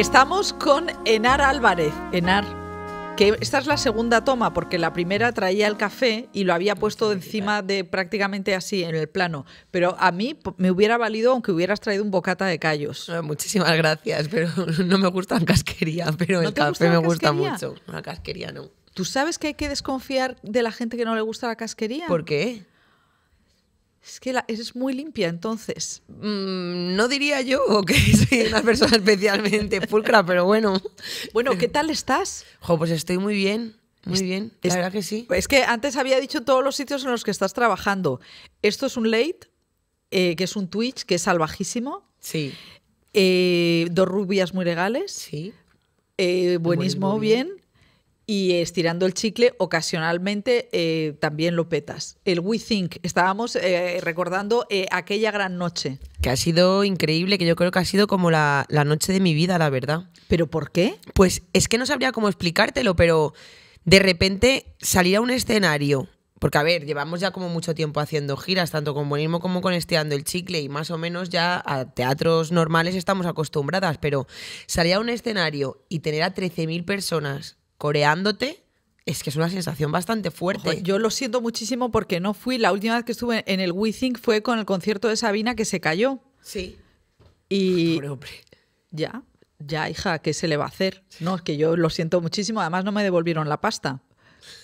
Estamos con Enar Álvarez. Enar, que esta es la segunda toma, porque la primera traía el café y lo había puesto encima de prácticamente así, en el plano. Pero a mí me hubiera valido aunque hubieras traído un bocata de callos. Ah, muchísimas gracias, pero no me gustan casquería, pero el café me gusta mucho. La casquería no. ¿Tú sabes que hay que desconfiar de la gente que no le gusta la casquería? ¿Por qué? Es que es muy limpia, entonces. Mm, no diría yo que soy una persona especialmente pulcra, pero bueno. Bueno, ¿qué tal estás? Jo, pues estoy muy bien. Muy bien, la verdad que sí. Es que antes había dicho todos los sitios en los que estás trabajando. Esto es un late, eh, que es un Twitch, que es salvajísimo. Sí. Eh, dos rubias muy legales. Sí. Eh, buenismo, bien y estirando el chicle ocasionalmente eh, también lo petas. El We Think, estábamos eh, recordando eh, aquella gran noche. Que ha sido increíble, que yo creo que ha sido como la, la noche de mi vida, la verdad. ¿Pero por qué? Pues es que no sabría cómo explicártelo, pero de repente salir a un escenario porque, a ver, llevamos ya como mucho tiempo haciendo giras, tanto con Bonismo como con Estirando el Chicle, y más o menos ya a teatros normales estamos acostumbradas, pero salir a un escenario y tener a 13.000 personas coreándote, es que es una sensación bastante fuerte. yo lo siento muchísimo porque no fui. La última vez que estuve en el We fue con el concierto de Sabina que se cayó. Sí. Y. Ya, ya, hija, ¿qué se le va a hacer? No, es que yo lo siento muchísimo. Además, no me devolvieron la pasta.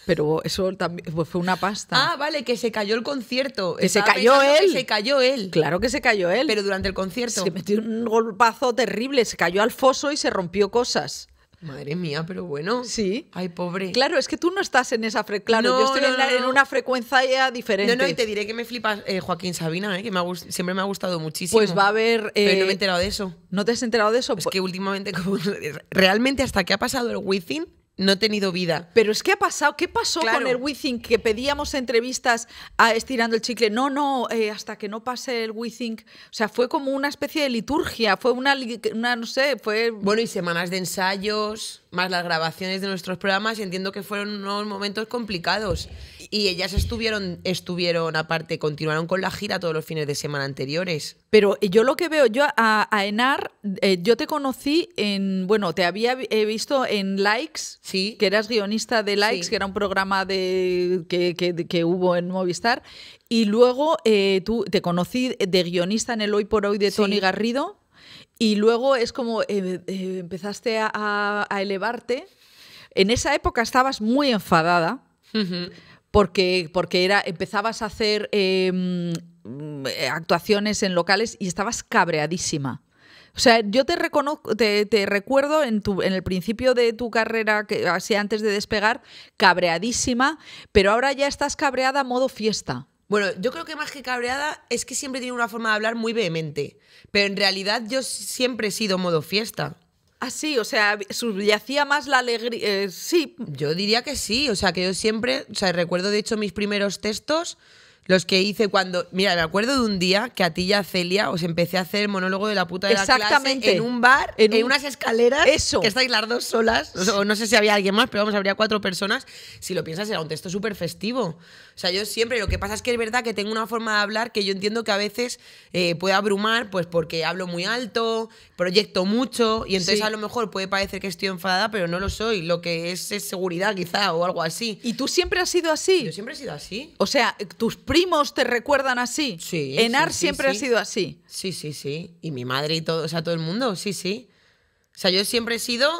Pero eso también fue una pasta. Ah, vale, que se cayó el concierto. Que se cayó él. Que se cayó él. Claro que se cayó él. Pero durante el concierto. Se metió un golpazo terrible, se cayó al foso y se rompió cosas. Madre mía, pero bueno. Sí. Ay, pobre. Claro, es que tú no estás en esa frecuencia. Claro, yo estoy en, una frecuencia ya diferente. No, no, y te diré que me flipa eh, Joaquín Sabina, eh, que me siempre me ha gustado muchísimo. Pues va a haber. pero no me eh, he enterado de eso. ¿No te has enterado de eso? Es pues que últimamente, realmente, hasta que ha pasado el Within, no he tenido vida. Pero es que ha pasado, ¿qué pasó con el WeThink que pedíamos entrevistas a estirando el chicle? No, no, eh, hasta que no pase el WeThink. O sea, fue como una especie de liturgia, fue una, una, no sé, fue... Bueno, y semanas de ensayos, más las grabaciones de nuestros programas, y entiendo que fueron unos momentos complicados. Y ellas estuvieron, estuvieron aparte, continuaron con la gira todos los fines de semana anteriores. Pero eh, yo lo que veo, yo a, Enar, eh, yo te conocí en, bueno, te había visto en Likes, sí. que eras guionista de Likes, que era un programa de, que, que, que hubo en Movistar, y luego eh, tú te conocí de guionista en el Hoy por Hoy de Tony Garrido, y luego es como empezaste a, elevarte. En esa época estabas muy enfadada. Uh porque, era, empezabas a hacer em, eh, actuaciones en locales y estabas cabreadísima. O sea, yo te, te, recuerdo en, en el principio de tu carrera, que, así antes de despegar, cabreadísima, pero ahora ya estás cabreada modo fiesta. Bueno, yo creo que más que cabreada es que siempre tiene una forma de hablar muy vehemente, pero en realidad yo siempre he sido modo fiesta. Así, ah, o sea, subyacía más la alegría. Eh, sí. Yo diría que sí, o sea, que yo siempre, o sea, recuerdo de hecho mis primeros textos los que hice cuando. Mira, me acuerdo de un día que a ti y a Celia os empecé a hacer el monólogo de la puta de Exactamente. la clase en un bar, en, unas escaleras. Eso. Que estáis las dos solas. O no sé si había alguien más, pero vamos, habría cuatro personas. Si lo piensas, era un texto súper festivo. O sea, yo siempre. Lo que pasa es que es verdad que tengo una forma de hablar que yo entiendo que a veces eh, puede abrumar, pues porque hablo muy alto, proyecto mucho, y entonces a lo mejor puede parecer que estoy enfadada, pero no lo soy. Lo que es, es seguridad, quizá, o algo así. ¿Y tú siempre has sido así? Yo siempre he sido así. O sea, tus primos te recuerdan así. Enar siempre ha sido así. Sí, sí, sí. Y mi madre y todo, o sea, todo el mundo, sí, sí. O sea, yo siempre he sido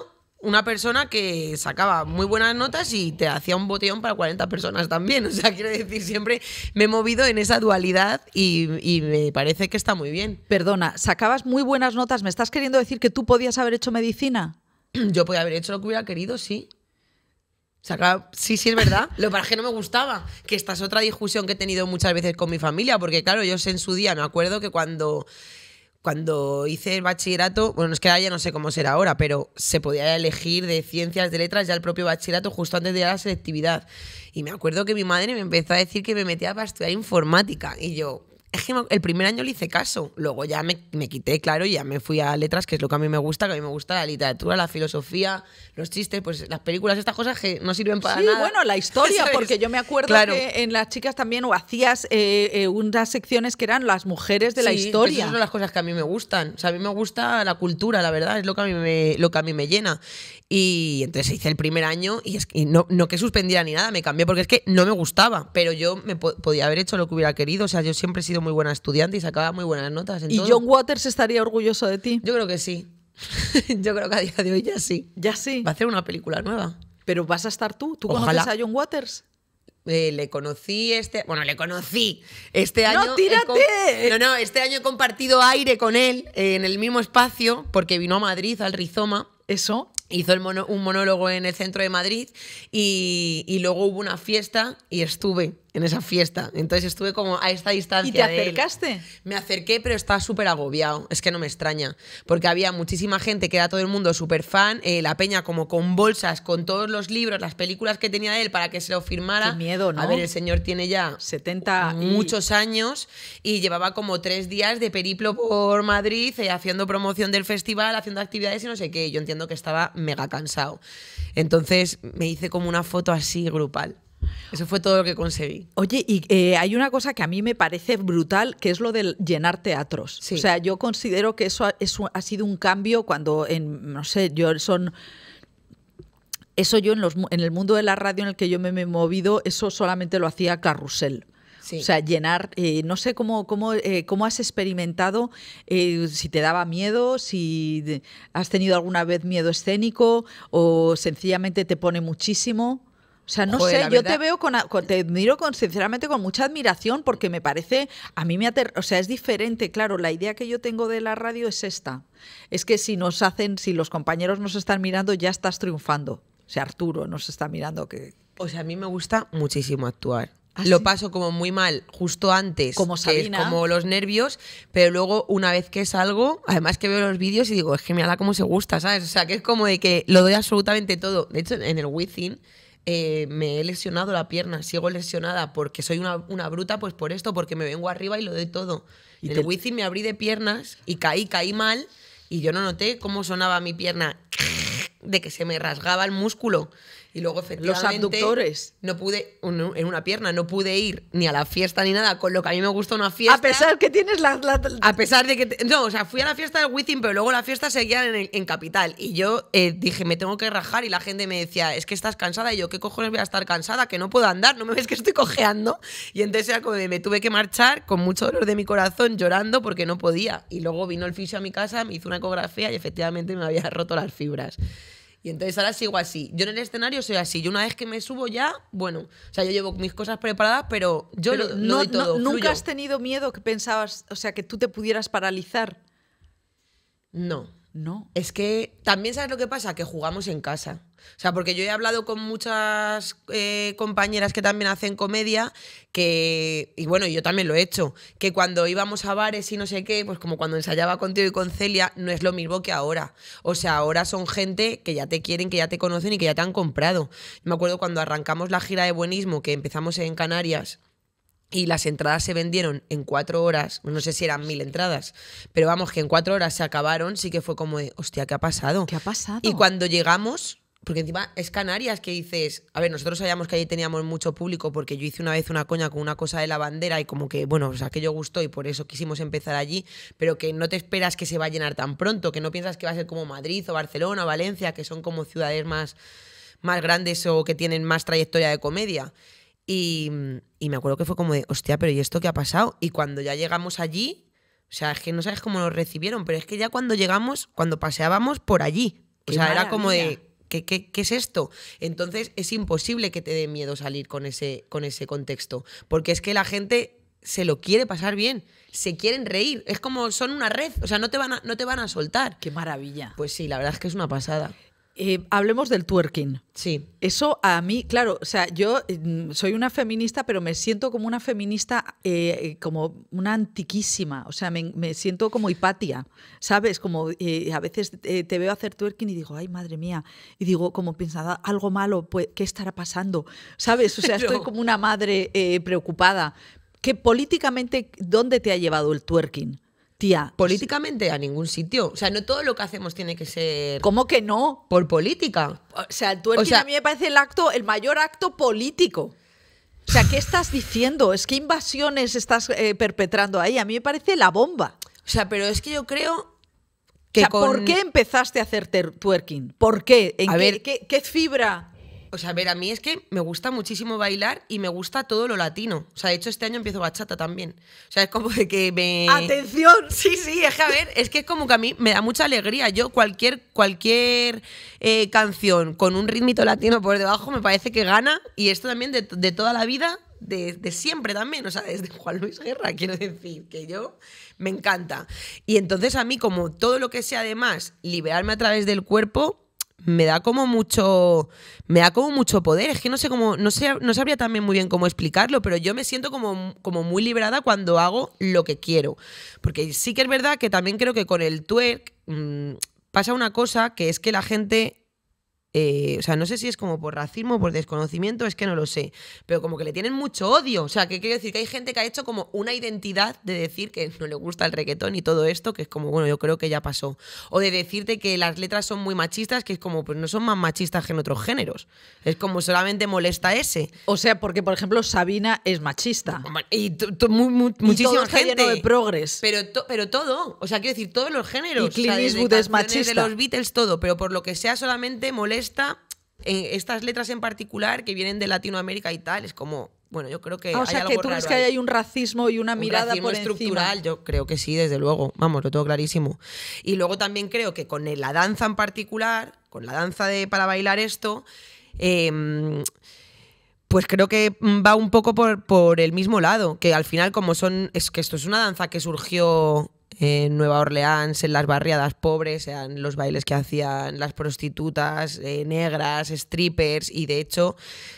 una persona que sacaba muy buenas notas y te hacía un botellón para 40 personas también. O sea, quiero decir, siempre me he movido en esa dualidad y, y, me parece que está muy bien. Perdona, sacabas muy buenas notas. ¿Me estás queriendo decir que tú podías haber hecho medicina? Yo podía haber hecho lo que hubiera querido, sí sí, sí es verdad. Lo para que no me gustaba, que esta es otra discusión que he tenido muchas veces con mi familia, porque claro, yo sé en su día, me acuerdo que cuando, cuando hice el bachillerato, bueno, es que ahora ya no sé cómo será ahora, pero se podía elegir de ciencias, de letras, ya el propio bachillerato justo antes de la selectividad. Y me acuerdo que mi madre me empezó a decir que me metía para estudiar informática. Y yo, es que el primer año le hice caso, luego ya me, me, quité, claro, y ya me fui a letras, que es lo que a mí me gusta, que a mí me gusta la literatura, la filosofía, los chistes, pues las películas, estas cosas que no sirven para nada. Sí, bueno, la historia, porque yo me acuerdo que en las chicas también o hacías eh, eh, unas secciones que eran las mujeres de la pues historia. esas son las cosas que a mí me gustan, o sea, a mí me gusta la cultura, la verdad, es lo que a mí lo que a mí me llena. Y entonces hice el primer año y, es, que no, que suspendiera ni nada, me cambié porque es que no me gustaba, pero yo me podía haber hecho lo que hubiera querido. O sea, yo siempre he sido muy buena estudiante y sacaba muy buenas notas. ¿Y John Waters estaría orgulloso de ti? Yo creo que sí. yo creo que a día de hoy ya sí. Ya sí. Va a hacer una película nueva. Pero vas a estar tú. ¿Tú conoces a John Waters? Eh, le conocí este bueno le conocí este año no tírate no no este año he compartido aire con él eh, en el mismo espacio porque vino a Madrid al Rizoma eso hizo un monólogo en el centro de Madrid y luego hubo una fiesta y estuve en esa fiesta. Entonces estuve como a esta distancia. ¿Y te acercaste? Me acerqué, pero estaba súper agobiado. Es que no me extraña. Porque había muchísima gente que era todo el mundo súper fan. Eh, la peña, como con bolsas, con todos los libros, las películas que tenía de él para que se lo firmara. Qué miedo, ¿no? A ver, el señor tiene ya 70 y... muchos años y llevaba como tres días de periplo por Madrid eh, haciendo promoción del festival, haciendo actividades y no sé qué. Yo entiendo que estaba mega cansado. Entonces me hice como una foto así grupal. Eso fue todo lo que conseguí Oye, y eh, hay una cosa que a mí me parece brutal, que es lo del llenar teatros. O sea, yo considero que eso ha, ha sido un cambio cuando, en, no sé, yo son... Eso yo en, los, en el mundo de la radio en el que yo me, he movido, eso solamente lo hacía Carrusel. O sea, llenar, eh, no sé cómo, cómo, eh, cómo has experimentado, si te daba miedo, si has tenido alguna vez miedo escénico o sencillamente te pone muchísimo. O sea, no sé, yo te veo con, te miro con, sinceramente con mucha admiración porque me parece, a mí me o sea, es diferente, claro, la idea que yo tengo de la radio es esta. Es que si nos hacen, si los compañeros nos están mirando, ya estás triunfando. O sea, Arturo nos está mirando que... O sea, a mí me gusta muchísimo actuar. ¿Ah, lo paso como muy mal justo antes, como como los nervios, pero luego una vez que salgo, además que veo los vídeos y digo, es que mira cómo se gusta, ¿sabes? O sea, que es como de que lo doy absolutamente todo. De hecho, en el Within eh, me he lesionado la pierna, sigo lesionada porque soy una, una, bruta, pues por esto, porque me vengo arriba y lo de todo. Y en te... el me abrí de piernas y caí, caí mal y yo no noté cómo sonaba mi pierna de que se me rasgaba el músculo. Y luego efectivamente... Los No pude, en una pierna, no pude ir ni a la fiesta ni nada, con lo que a mí me gusta una fiesta. A pesar que tienes la... A pesar de que... no, o sea, fui a la fiesta del Within, pero luego la fiesta seguía en, Capital. Y yo eh, dije, me tengo que rajar y la gente me decía, es que estás cansada. Y yo, ¿qué cojones voy a estar cansada? Que no puedo andar, no me ves que estoy cojeando. Y entonces me tuve que marchar con mucho dolor de mi corazón, llorando porque no podía. Y luego vino el fisio a mi casa, me hizo una ecografía y efectivamente me había roto las fibras. Y entonces ahora sigo así. Yo en el escenario soy así. Yo una vez que me subo ya, bueno, o sea, yo llevo mis cosas preparadas, pero yo no, todo, no, ¿Nunca has tenido miedo que pensabas, o sea, que tú te pudieras paralizar? No. No. Es que también sabes lo que pasa, que jugamos en casa. O sea, porque yo he hablado con muchas eh, compañeras que también hacen comedia, que, y bueno, yo también lo he hecho, que cuando íbamos a bares y no sé qué, pues como cuando ensayaba contigo y con Celia, no es lo mismo que ahora. O sea, ahora son gente que ya te quieren, que ya te conocen y que ya te han comprado. Me acuerdo cuando arrancamos la gira de buenismo, que empezamos en Canarias y las entradas se vendieron en cuatro horas, pues no sé si eran mil entradas, pero vamos, que en cuatro horas se acabaron, sí que fue como de, hostia, ¿qué ha pasado? ¿Qué ha pasado? Y cuando llegamos, porque encima es Canarias que dices, a ver, nosotros sabíamos que allí teníamos mucho público porque yo hice una vez una coña con una cosa de la bandera y como que, bueno, o sea, que yo gustó y por eso quisimos empezar allí, pero que no te esperas que se va a llenar tan pronto, que no piensas que va a ser como Madrid o Barcelona o Valencia, que son como ciudades más, más grandes o que tienen más trayectoria de comedia. Y, y me acuerdo que fue como de, hostia, pero ¿y esto qué ha pasado? Y cuando ya llegamos allí... O sea, es que no sabes cómo nos recibieron, pero es que ya cuando llegamos, cuando paseábamos por allí, o sea, era como de, ¿Qué, es esto? Entonces es imposible que te dé miedo salir con ese, con ese contexto, porque es que la gente se lo quiere pasar bien, se quieren reír, es como son una red, o sea, no te van no te van a soltar. Qué maravilla. Pues sí, la verdad es que es una pasada. Eh, hablemos del twerking. Sí. Eso a mí, claro, o sea, yo mm, soy una feminista, pero me siento como una feminista, eh, como una antiquísima. O sea, me, siento como hipatia, ¿sabes? Como eh, a veces te veo hacer twerking y digo, ay, madre mía. Y digo, como pensada, algo malo, ¿qué estará pasando? ¿Sabes? O sea, estoy como una madre preocupada. ¿Qué políticamente, ¿dónde te ha llevado el twerking? Tía. Políticamente a ningún sitio. O sea, no todo lo que hacemos tiene que ser. ¿Cómo que no? Por política. O sea, el twerking a mí me parece el acto, el mayor acto político. O sea, ¿qué estás diciendo? Es que invasiones estás eh, perpetrando ahí. A mí me parece la bomba. O sea, pero es que yo creo que. ¿por qué empezaste a hacer twerking? ¿Por qué? a ver... qué, qué fibra o sea, a ver, a mí es que me gusta muchísimo bailar y me gusta todo lo latino. O sea, de hecho, este año empiezo bachata también. O sea, es como de que me. ¡Atención! Sí, sí, es que a ver, es que es como que a mí me da mucha alegría. Yo, cualquier, cualquier eh, canción con un ritmito latino por debajo me parece que gana. Y esto también de, toda la vida de, de, siempre también, o sea, desde Juan Luis Guerra, quiero decir, que yo me encanta. Y entonces a mí, como todo lo que sea además, liberarme a través del cuerpo, me da como mucho me da como mucho poder es que no sé cómo no sé no sabría también muy bien cómo explicarlo pero yo me siento como como muy liberada cuando hago lo que quiero porque sí que es verdad que también creo que con el twerk mm, pasa una cosa que es que la gente eh, o sea, no sé si es como por racismo, O por desconocimiento, es que no lo sé, pero como que le tienen mucho odio, o sea, que quiero decir que hay gente que ha hecho como una identidad de decir que no le gusta el reggaetón y todo esto, que es como, bueno, yo creo que ya pasó, o de decirte que las letras son muy machistas, que es como, pues no son más machistas que en otros géneros, es como solamente molesta ese. O sea, porque por ejemplo Sabina es machista. Y, muchísima gente. de progres. Pero, todo, o sea, quiero decir, todos los géneros. Y es machista. De los Beatles, todo, pero por lo que sea solamente molesta estas letras en particular que vienen de Latinoamérica y tal, es como, bueno, yo creo que. Ah, o sea, que tú ves que hay un racismo y una mirada racismo estructural. Yo creo que sí, desde luego. Vamos, lo tengo clarísimo. Y luego también creo que con la danza en particular, con la danza de para bailar esto, em, pues creo que va un poco por, por el mismo lado. Que al final, como son. Es que esto es una danza que surgió en Nueva Orleans, en las barriadas pobres, eran los bailes que hacían las prostitutas eh, negras, strippers, y de hecho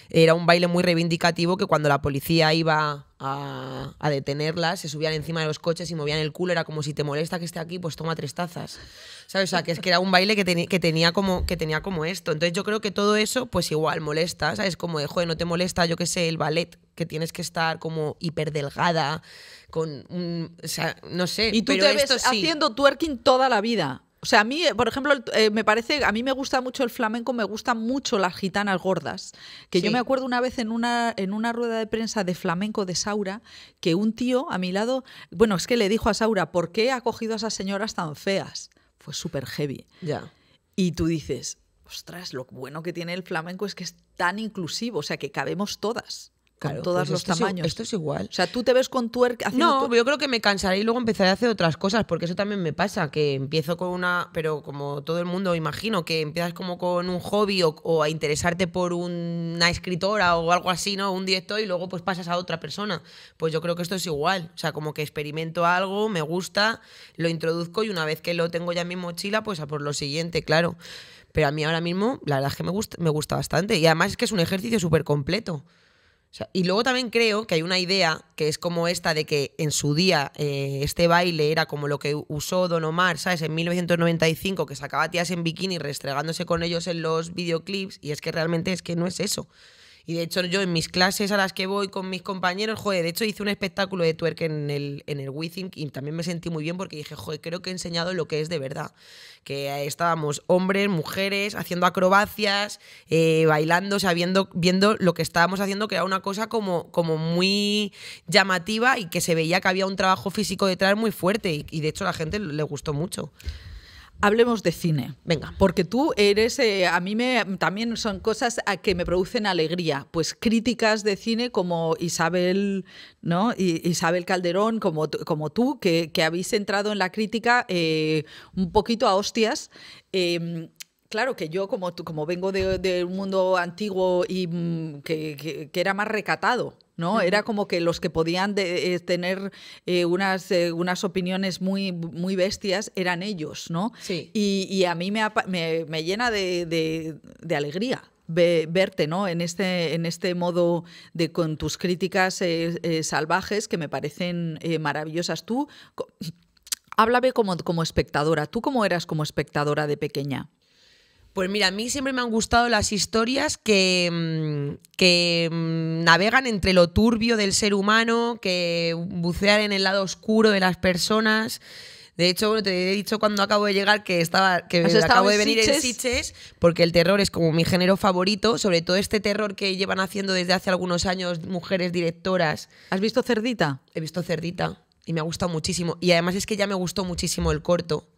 era un baile muy reivindicativo que cuando la policía iba a, detenerlas, se subían encima de los coches y movían el culo, era como si te molesta que esté aquí, pues toma tres tazas. ¿Sabes? O sea, que es que era un baile que, que, tenía como, que tenía como esto. Entonces yo creo que todo eso, pues igual molesta, es Como de, joder, no te molesta, yo qué sé, el ballet, que tienes que estar como hiperdelgada, con un, o sea, no sé. Y tú te ves haciendo twerking toda la vida. O sea, a mí, eh, por ejemplo, eh, me parece, a mí me gusta mucho el flamenco, me gustan mucho las gitanas gordas. Que yo me acuerdo una vez en una, en una rueda de prensa de flamenco de Saura, que un tío a mi lado, bueno, es que le dijo a Saura, ¿por qué ha cogido a esas señoras tan feas? Fue súper heavy. Ya. Y tú dices, ostras, lo bueno que tiene el flamenco es que es tan inclusivo, o sea, que cabemos todas todos pues los tamaños. esto es igual. O sea, tú te ves con twerk haciendo. No, yo creo que me cansaré y luego empezaré a hacer otras cosas, porque eso también me pasa, que empiezo con una. Pero como todo el mundo, imagino que empiezas como con un hobby o, a interesarte por una escritora o algo así, ¿no? Un director y luego pues pasas a otra persona. Pues yo creo que esto es igual. O sea, como que experimento algo, me gusta, lo introduzco y una vez que lo tengo ya en mi mochila, pues a por lo siguiente, claro. Pero a mí ahora mismo, la verdad es que me gusta, me gusta bastante. Y además es que es un ejercicio súper completo y luego también creo que hay una idea que es como esta de que en su día eh, este baile era como lo que usó Don Omar, ¿sabes? En 1995, que sacaba tías en bikini restregándose con ellos en los videoclips, y es que realmente es que no es eso. Y de hecho, yo en mis clases a las que voy con mis compañeros, joder, de hecho hice un espectáculo de twerk en el, en el y también me sentí muy bien porque dije, joder, creo que he enseñado lo que es de verdad. Que estábamos hombres, mujeres, haciendo acrobacias, eh, bailando, sabiendo, viendo lo que estábamos haciendo, que era una cosa como, como muy llamativa y que se veía que había un trabajo físico detrás muy fuerte. Y, y de hecho, a la gente le gustó mucho. Hablemos de cine. Venga. Porque tú eres, eh, a mí me, también son cosas a que me producen alegría. Pues críticas de cine como Isabel, ¿no? Isabel Calderón, como, como tú, que, habéis entrado en la crítica eh, un poquito a hostias. Em, claro que yo, como, como vengo de, un mundo antiguo y mm, que, era más recatado, era como que los que podían eh, tener eh, unas, eh, unas opiniones muy, muy bestias eran ellos, ¿no? Y, a mí me, llena de, alegría verte ¿no? en, este, en este modo de con tus críticas salvajes que me parecen maravillosas. Tú, háblame como, como espectadora. ¿Tú cómo eras como espectadora de pequeña? Pues mira, a mí siempre me han gustado las historias que, mm, que mm, navegan entre lo turbio del ser humano, que bucean en el lado oscuro de las personas. De hecho, bueno, te he dicho cuando acabo de llegar que estaba que acabo de venir Sitges? en porque el terror es como mi género favorito, sobre todo este terror que llevan haciendo desde hace algunos años mujeres directoras. ¿Has visto Cerdita? He visto Cerdita y me ha gustado muchísimo. Y además es que ya me gustó muchísimo el corto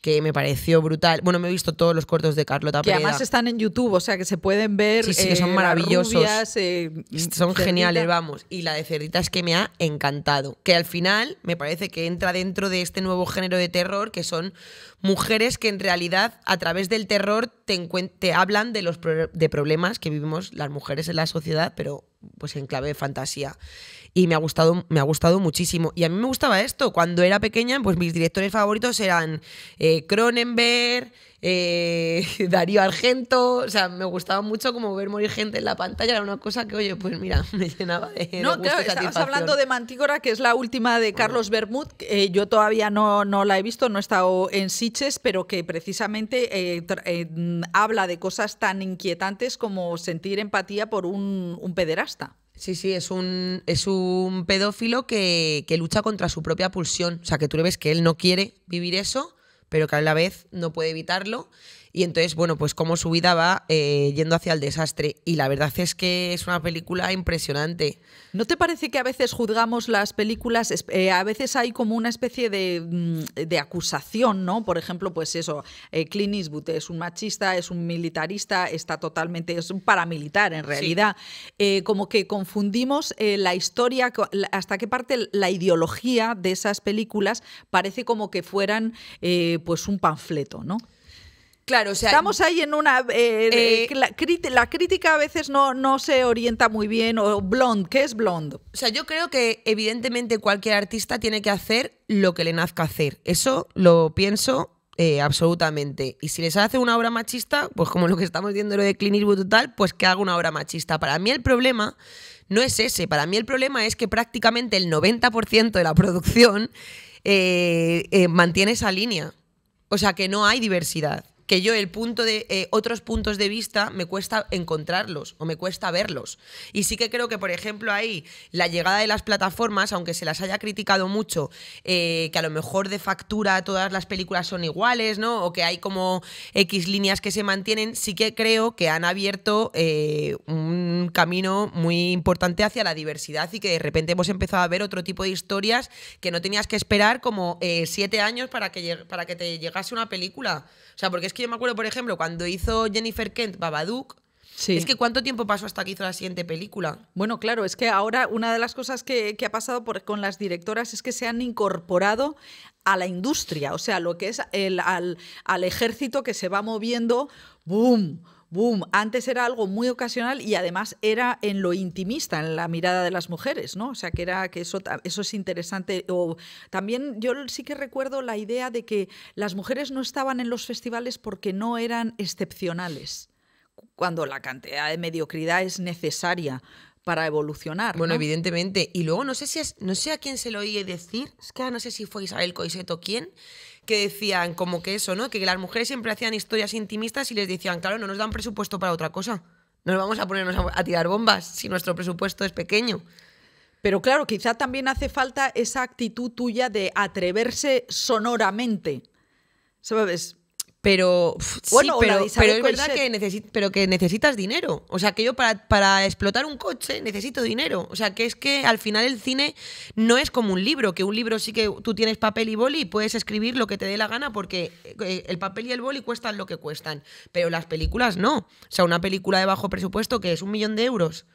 que me pareció brutal. Bueno, me he visto todos los cortos de Carlota Que además están en YouTube, o sea, que se pueden ver. Sí, sí, que son eh, maravillosos. Eh, son geniales, vamos. Y la de Cerdita es que me ha encantado. Que al final me parece que entra dentro de este nuevo género de terror, que son mujeres que en realidad a través del terror te, hablan de los de problemas que vivimos las mujeres en la sociedad, pero pues en clave de fantasía y me ha gustado, me ha gustado muchísimo. Y a mí me gustaba esto. Cuando era pequeña, pues mis directores favoritos eran eh, Cronenberg, eh, Darío Argento, o sea, me gustaba mucho como ver morir gente en la pantalla, era una cosa que, oye, pues mira, me llenaba de... No, claro, estamos hablando de Mantícora, que es la última de Carlos Bermud, eh, yo todavía no, no la he visto, no he estado en Siches, pero que precisamente eh, mm, habla de cosas tan inquietantes como sentir empatía por un, pederasta. Sí, sí, es un, es un pedófilo que, que, lucha contra su propia pulsión. O sea, que tú le ves que él no quiere vivir eso pero que a la vez no puede evitarlo y entonces, bueno, pues cómo su vida va eh, yendo hacia el desastre. Y la verdad es que es una película impresionante. ¿No te parece que a veces juzgamos las películas, eh, a veces hay como una especie de, mm, acusación, ¿no? Por ejemplo, pues eso, eh, Clint Eastwood es un machista, es un militarista, está totalmente, es un paramilitar en realidad. como que confundimos la historia, hasta qué parte la ideología de esas películas parece como que fueran pues un panfleto, ¿no? Claro, o sea, estamos ahí en una eh, eh, la, crítica a veces no, se orienta muy bien o blonde ¿qué es blonde? O sea, yo creo que evidentemente cualquier artista tiene que hacer lo que le nazca hacer. Eso lo pienso eh, absolutamente. Y si les hace una obra machista, pues como lo que estamos viendo lo de Clean Eastwood total, pues que haga una obra machista. Para mí el problema no es ese. Para mí el problema es que prácticamente el 90% de la producción mantiene esa línea. O sea, que no hay diversidad que yo el punto de eh, otros puntos de vista me cuesta encontrarlos o me cuesta verlos. Y sí que creo que, por ejemplo, ahí la llegada de las plataformas, aunque se las haya criticado mucho, eh, que a lo mejor de factura todas las películas son iguales, ¿no? O que hay como X líneas que se mantienen, sí que creo que han abierto eh, un camino muy importante hacia la diversidad y que de repente hemos empezado a ver otro tipo de historias que no tenías que esperar como siete años para que, para que te llegase una película. O sea, porque es que yo me acuerdo, por ejemplo, cuando hizo Jennifer Kent Babadook, Es que cuánto tiempo pasó hasta que hizo la siguiente película. Bueno, claro, es que ahora una de las cosas que, ha pasado con las directoras es que se han incorporado a la industria, o sea, lo que es el, al, al ejército que se va moviendo, ¡boom! boom, antes era algo muy ocasional y además era en lo intimista, en la mirada de las mujeres, ¿no? O sea, que era que eso, eso es interesante. O, también yo sí que recuerdo la idea de que las mujeres no estaban en los festivales porque no eran excepcionales, cuando la cantidad de mediocridad es necesaria para evolucionar. Bueno, evidentemente. Y luego no sé si es, no sé a quién se lo oí decir, es que no sé si fue Isabel Coiseto quién, que decían como que eso, ¿no? Que las mujeres siempre hacían historias intimistas y les decían, claro, no nos dan presupuesto para otra cosa. Nos vamos a ponernos a, a tirar bombas si nuestro presupuesto es pequeño. Pero claro, quizá también hace falta esa actitud tuya de atreverse sonoramente. ¿Sabes? Pero pero, es verdad que, pero que necesitas dinero. O sea, que yo para, para, explotar un coche necesito dinero. O sea, que es que al final el cine no es como un libro, que un libro sí que tú tienes papel y boli y puedes escribir lo que te dé la gana porque eh, eh, el papel y el boli cuestan lo que cuestan. Pero las películas no. O sea, una película de bajo presupuesto que es un millón de euros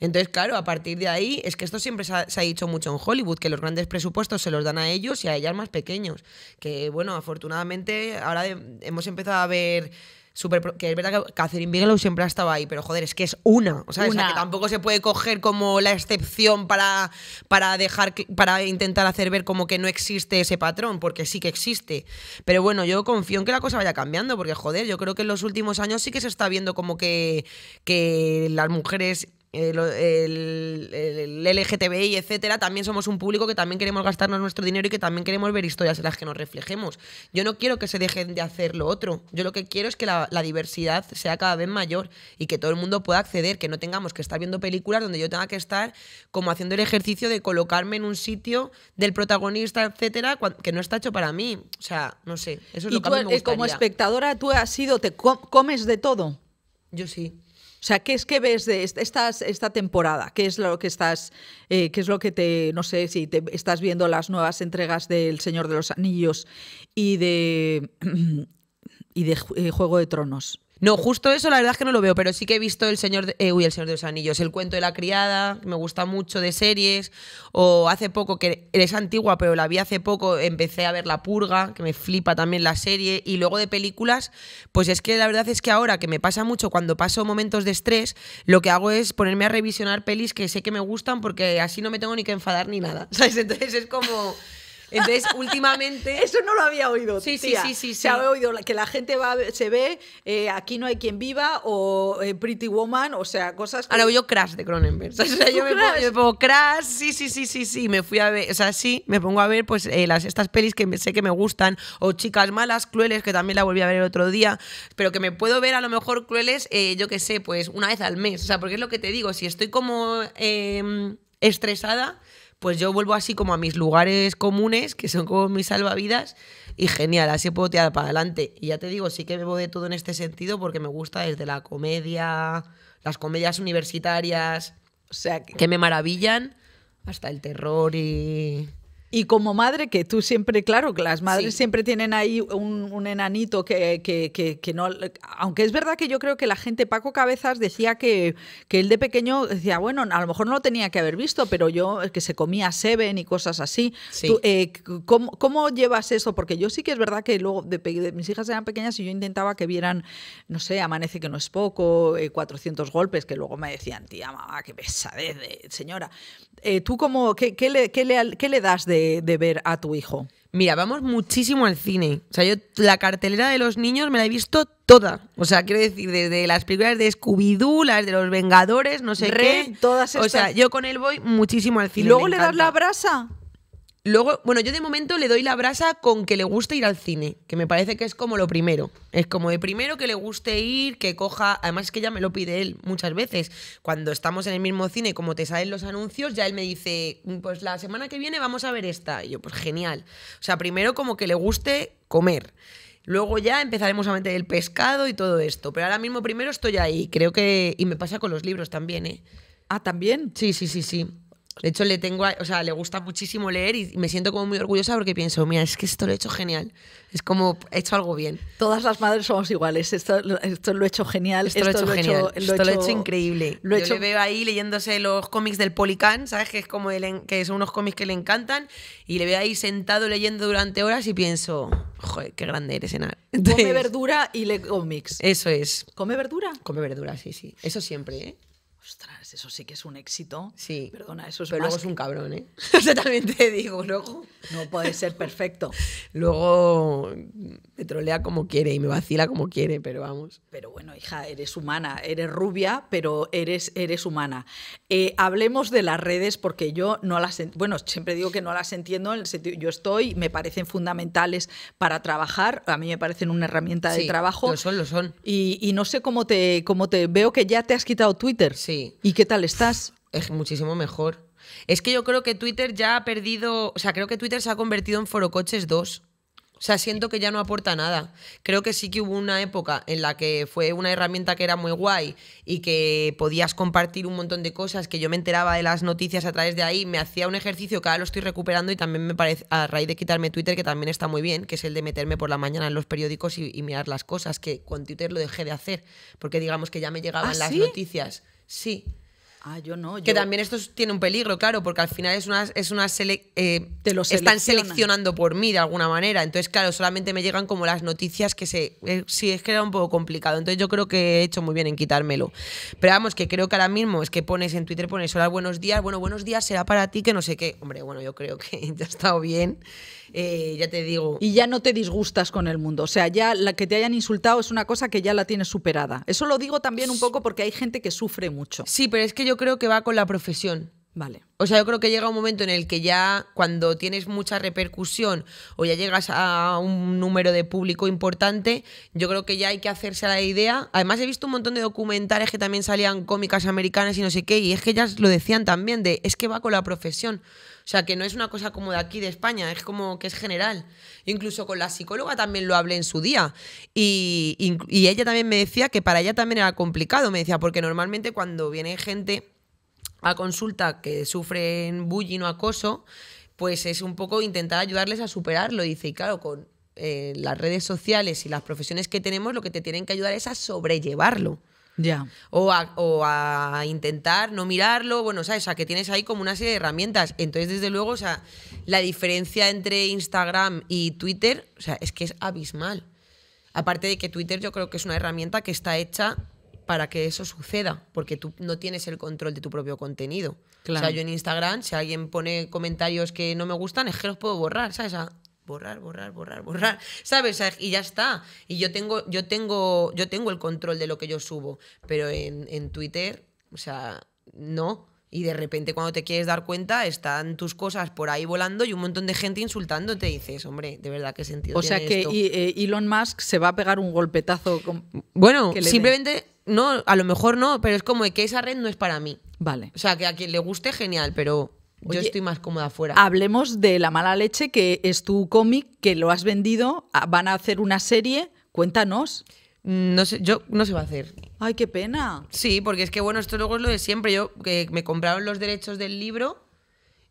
entonces, claro, a partir de ahí, es que esto siempre se ha, dicho mucho en Hollywood, que los grandes presupuestos se los dan a ellos y a ellas más pequeños. Que bueno, afortunadamente ahora hemos empezado a ver... Super, que es verdad que Catherine Bigelow siempre ha estado ahí, pero joder, es que es una, O sea, que tampoco se puede coger como la excepción para, para dejar para intentar hacer ver como que no existe ese patrón, porque sí que existe. Pero bueno, yo confío en que la cosa vaya cambiando, porque joder, yo creo que en los últimos años sí que se está viendo como que, que las mujeres eh, el, LGTBI, etcétera, también somos un público que también queremos gastarnos nuestro dinero y que también queremos ver historias en las que nos reflejemos. Yo no quiero que se dejen de hacer lo otro. Yo lo que quiero es que la, diversidad sea cada vez mayor y que todo el mundo pueda acceder, que no tengamos que estar viendo películas donde yo tenga que estar como haciendo el ejercicio de colocarme en un sitio del protagonista, etcétera, que no está hecho para mí. O sea, no sé. Eso es lo que eh, Como espectadora, tú has sido, te comes de todo. Yo sí. O sea, ¿qué es que ves de esta, esta temporada? ¿Qué es lo que estás, eh, qué es lo que te, no sé, si te estás viendo las nuevas entregas del Señor de los Anillos y de, y de eh, Juego de Tronos? No, justo eso la verdad es que no lo veo, pero sí que he visto El Señor de, eh, uy, El Señor de los Anillos, El cuento de la criada, que me gusta mucho de series, o hace poco, que es antigua, pero la vi hace poco, empecé a ver La Purga, que me flipa también la serie, y luego de películas, pues es que la verdad es que ahora que me pasa mucho cuando paso momentos de estrés, lo que hago es ponerme a revisionar pelis que sé que me gustan porque así no me tengo ni que enfadar ni nada, ¿sabes? Entonces es como... Entonces, últimamente... Eso no lo había oído. Sí, sí, sí, sí, sí. Se ha oído que la gente va, se ve, eh, aquí no hay quien viva, o eh, Pretty Woman, o sea, cosas... Que... Ahora yo Crash de Cronenberg. O sea, yo me, pongo, Crash, sí, sí, sí, sí, sí, me fui a ver, o sea, sí, me pongo a ver pues eh, las, estas pelis que sé que me gustan, o Chicas Malas, Crueles, que también la volví a ver el otro día, pero que me puedo ver a lo mejor Crueles, yo qué sé, pues una vez al mes, o sea, porque es lo que te digo, si estoy como em, estresada pues yo vuelvo así como a mis lugares comunes, que son como mis salvavidas, y genial, así puedo tirar para adelante. Y ya te digo, sí que bebo de todo en este sentido porque me gusta desde la comedia, las comedias universitarias, o sea, que me maravillan, hasta el terror y y como madre, que tú siempre, claro, las madres siempre tienen ahí un, enanito que, que, que, no. Aunque es verdad que yo creo que la gente, Paco Cabezas decía que, que él de pequeño decía, bueno, a lo mejor no lo tenía que haber visto, pero yo, eh, que se comía Seven y cosas así. Eh, ¿cómo, llevas eso? Porque yo sí que es verdad que luego, de, mis hijas eran pequeñas y yo intentaba que vieran, no sé, Amanece que no es poco, 400 eh, golpes, que luego me decían, tía, mamá, qué pesadez, señora. ¿Tú cómo, qué, qué le, qué le, qué le das de de, ver a tu hijo? Mira, vamos muchísimo al cine. O sea, yo la cartelera de los niños me la he visto toda. O sea, quiero decir, desde las películas de Scooby-Doo, las de los Vengadores, no sé qué. todas O sea, yo con él voy muchísimo al cine. luego le das la brasa? Luego, bueno, yo de momento le doy la brasa con que le guste ir al cine, que me parece que es como lo primero. Es como de primero que le guste ir, que coja. Además, es que ya me lo pide él muchas veces. Cuando estamos en el mismo cine, como te salen los anuncios, ya él me dice, pues la semana que viene vamos a ver esta. Y yo, pues genial. O sea, primero como que le guste comer. Luego ya empezaremos a meter el pescado y todo esto. Pero ahora mismo primero estoy ahí. Creo que. Y me pasa con los libros también, ¿eh? Ah, también. Sí, sí, sí, sí. De hecho, le tengo, o sea, le gusta muchísimo leer y me siento como muy orgullosa porque pienso, mira, es que esto lo he hecho genial. Es como, he hecho algo bien. Todas las madres somos iguales. Esto, esto lo he hecho genial. Esto, lo he hecho increíble. Lo Yo hecho... le veo ahí leyéndose los cómics del Policán, ¿sabes? Que, es como el, que son unos cómics que le encantan. Y le veo ahí sentado leyendo durante horas y pienso, joder, qué grande eres, Enar. come verdura y lee cómics. Eso es. ¿Come verdura? Come verdura, sí, sí. Eso siempre, ¿eh? Ostras, eso sí que es un éxito. Sí. Perdona, eso es Pero luego es un cabrón, ¿eh? o sea, también te digo, luego. No puede ser perfecto. luego me trolea como quiere y me vacila como quiere, pero vamos. Pero bueno, hija, eres humana. Eres rubia, pero eres, eres humana. Eh, hablemos de las redes, porque yo no las. Bueno, siempre digo que no las entiendo Yo estoy, me parecen fundamentales para trabajar. A mí me parecen una herramienta de trabajo. Lo son, lo son. Y, y no sé cómo te, cómo te. Veo que ya te has quitado Twitter. Sí. ¿Y qué tal estás? Es muchísimo mejor. Es que yo creo que Twitter ya ha perdido, o sea, creo que Twitter se ha convertido en Forocoches 2. O sea, siento que ya no aporta nada. Creo que sí que hubo una época en la que fue una herramienta que era muy guay y que podías compartir un montón de cosas, que yo me enteraba de las noticias a través de ahí, me hacía un ejercicio que ahora lo estoy recuperando y también me parece, a raíz de quitarme Twitter, que también está muy bien, que es el de meterme por la mañana en los periódicos y, mirar las cosas, que con Twitter lo dejé de hacer, porque digamos que ya me llegaban ¿Ah, las noticias. Sí. Ah, yo no. Que también esto tiene un peligro, claro, porque al final es una, es una eh, están seleccionando por mí de alguna manera. Entonces, claro, solamente me llegan como las noticias que se. si eh, sí, es que era un poco complicado. Entonces, yo creo que he hecho muy bien en quitármelo. Pero vamos, que creo que ahora mismo es que pones en Twitter, pones hola, buenos días, bueno, buenos días será para ti, que no sé qué. Hombre, bueno, yo creo que ya ha estado bien eh, ya te digo. Y ya no te disgustas con el mundo. O sea, ya la que te hayan insultado es una cosa que ya la tienes superada. Eso lo digo también un poco porque hay gente que sufre mucho. Sí, pero es que yo creo que va con la profesión. Vale. O sea, yo creo que llega un momento en el que ya cuando tienes mucha repercusión o ya llegas a un número de público importante, yo creo que ya hay que hacerse la idea. Además, he visto un montón de documentales que también salían cómicas americanas y no sé qué, y es que ellas lo decían también, de es que va con la profesión. O sea, que no es una cosa como de aquí, de España, es como que es general. Incluso con la psicóloga también lo hablé en su día. Y, y ella también me decía que para ella también era complicado, me decía, porque normalmente cuando viene gente a consulta que sufren bullying o acoso, pues es un poco intentar ayudarles a superarlo. Dice, y claro, con eh, las redes sociales y las profesiones que tenemos, lo que te tienen que ayudar es a sobrellevarlo. Ya. O a, intentar no mirarlo, bueno, ¿sabes? O sea, que tienes ahí como una serie de herramientas. Entonces, desde luego, o sea, la diferencia entre Instagram y Twitter, o sea, es que es abismal. Aparte de que Twitter yo creo que es una herramienta que está hecha para que eso suceda, porque tú no tienes el control de tu propio contenido. O sea, yo en Instagram, si alguien pone comentarios que no me gustan, es que los puedo borrar, ¿sabes? A borrar, borrar, borrar, borrar, ¿sabes? Y ya está. Y yo tengo, yo tengo, yo tengo el control de lo que yo subo, pero en, en Twitter, o sea, no y de repente cuando te quieres dar cuenta están tus cosas por ahí volando y un montón de gente insultándote y dices, hombre, de verdad qué sentido. O sea que eh, Elon Musk se va a pegar un golpetazo. Con... Bueno, simplemente, no, a lo mejor no, pero es como que esa red no es para mí. Vale. O sea, que a quien le guste, genial, pero... yo estoy más cómoda afuera. Hablemos de La Mala Leche, que es tu cómic, que lo has vendido, ah, van a hacer una serie, cuéntanos. No sé, yo no se va a hacer. Ay, qué pena. Sí, porque es que bueno, esto luego es lo de siempre. Yo que me compraron los derechos del libro,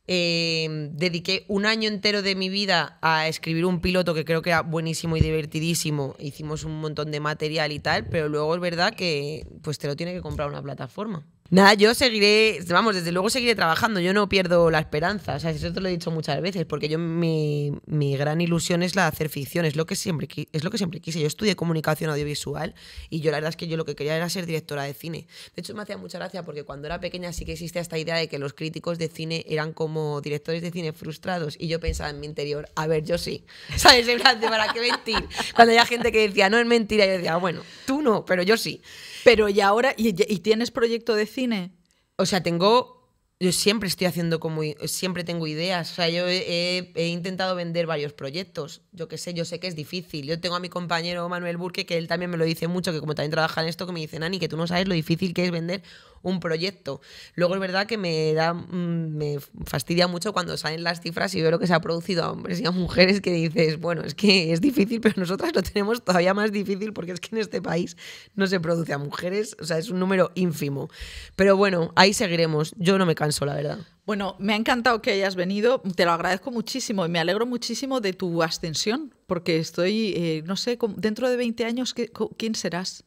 eh, dediqué un año entero de mi vida a escribir un piloto que creo que era buenísimo y divertidísimo. Hicimos un montón de material y tal, pero luego es verdad que pues te lo tiene que comprar una plataforma. Nada, yo seguiré, vamos, desde luego seguiré trabajando, yo no pierdo la esperanza, o sea, eso te lo he dicho muchas veces, porque yo mi, gran ilusión es la de hacer ficción, es lo, que siempre, es lo que siempre quise, yo estudié comunicación audiovisual y yo la verdad es que yo lo que quería era ser directora de cine. De hecho, me hacía mucha gracia porque cuando era pequeña sí que existía esta idea de que los críticos de cine eran como directores de cine frustrados y yo pensaba en mi interior, a ver, yo sí, ¿sabes? ¿para qué mentir? Cuando había gente que decía, no es mentira, yo decía, ah, bueno, tú no, pero yo sí. Pero y ahora, y, tienes proyecto de cine? O sea, tengo, yo siempre estoy haciendo como, siempre tengo ideas, o sea, yo he, intentado vender varios proyectos, yo qué sé, yo sé que es difícil, yo tengo a mi compañero Manuel Burke, que él también me lo dice mucho, que como también trabaja en esto, que me dice, Nani, que tú no sabes lo difícil que es vender un proyecto. Luego es verdad que me da mm, me fastidia mucho cuando salen las cifras y veo lo que se ha producido a hombres y a mujeres que dices, bueno, es que es difícil, pero nosotras lo tenemos todavía más difícil porque es que en este país no se produce a mujeres, o sea, es un número ínfimo. Pero bueno, ahí seguiremos. Yo no me canso, la verdad. Bueno, me ha encantado que hayas venido, te lo agradezco muchísimo y me alegro muchísimo de tu ascensión, porque estoy, eh, no sé, dentro de 20 años, ¿quién serás?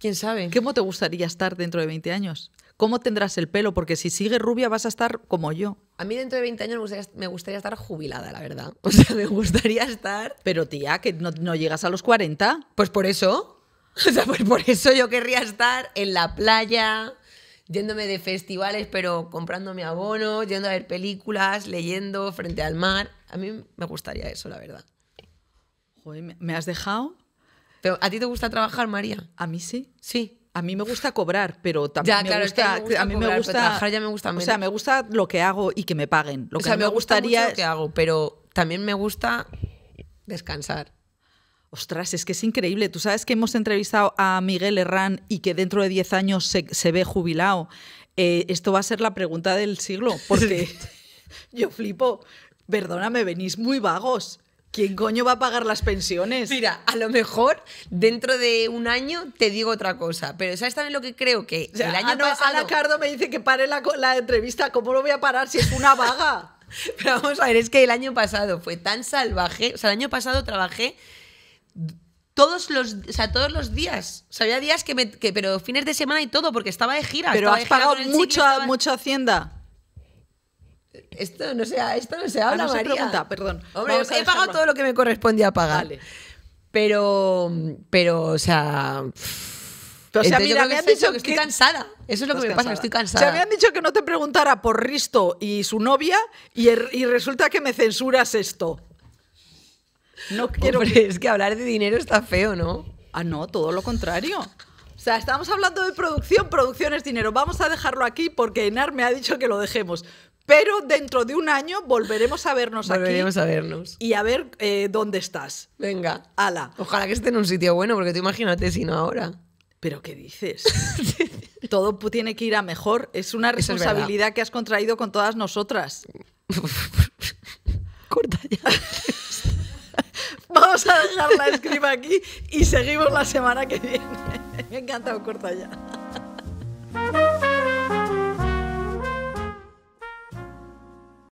¿Quién sabe? ¿Cómo te gustaría estar dentro de 20 años? ¿Cómo tendrás el pelo? Porque si sigues rubia vas a estar como yo. A mí dentro de 20 años me gustaría, estar jubilada, la verdad. O sea, me gustaría estar... Pero tía, que no, no llegas a los 40. Pues por eso. O sea, pues por eso yo querría estar en la playa, yéndome de festivales, pero comprándome abonos, abono, yendo a ver películas, leyendo frente al mar. A mí me gustaría eso, la verdad. Joder, me has dejado ¿A ti te gusta trabajar, María? A mí sí. Sí. A mí me gusta cobrar, pero también me, gusta, a mí me gusta trabajar ya me gusta O sea, me gusta lo que hago y que me paguen. Lo que o sea, me, gustaría lo que hago, pero también me gusta descansar. Ostras, es que es increíble. Tú sabes que hemos entrevistado a Miguel Herrán y que dentro de 10 años se, ve jubilado. Eh, esto va a ser la pregunta del siglo, porque yo flipo. Perdóname, venís muy vagos. ¿Quién coño va a pagar las pensiones? Mira, a lo mejor dentro de un año te digo otra cosa, pero ¿sabes también lo que creo? Que el año pasado... Ana me dice que pare la, entrevista, ¿cómo lo voy a parar si es una vaga? pero vamos a ver, es que el año pasado fue tan salvaje, o sea, el año pasado trabajé todos los, o sea, todos los días. O sea, había días que, me, pero fines de semana y todo, porque estaba de gira. Pero has pagado mucho, mucho Hacienda. Esto no se, esto no se habla, ah, María. pregunta, perdón. Hombre, he pagado todo lo que me correspondía pagar. Vale. Pero, pero, o sea... O sea, me han dicho que, estoy cansada. Eso es lo que me pasa, estoy cansada. O sea, me han dicho que no te preguntara por Risto y su novia y, er, resulta que me censuras esto. No quiero. es que hablar de dinero está feo, ¿no? Ah, no, todo lo contrario. O sea, estamos hablando de producción, producción es dinero. Vamos a dejarlo aquí porque Enar me ha dicho que lo dejemos. Pero dentro de un año volveremos a vernos volveremos aquí. a vernos. Y a ver eh, dónde estás. Venga. Ala. Ojalá que esté en un sitio bueno, porque tú imagínate si no ahora. ¿Pero qué dices? Todo tiene que ir a mejor. Es una responsabilidad que has contraído con todas nosotras. Corta ya. Vamos a dejar la escriba aquí y seguimos la semana que viene. Me encanta corta ya.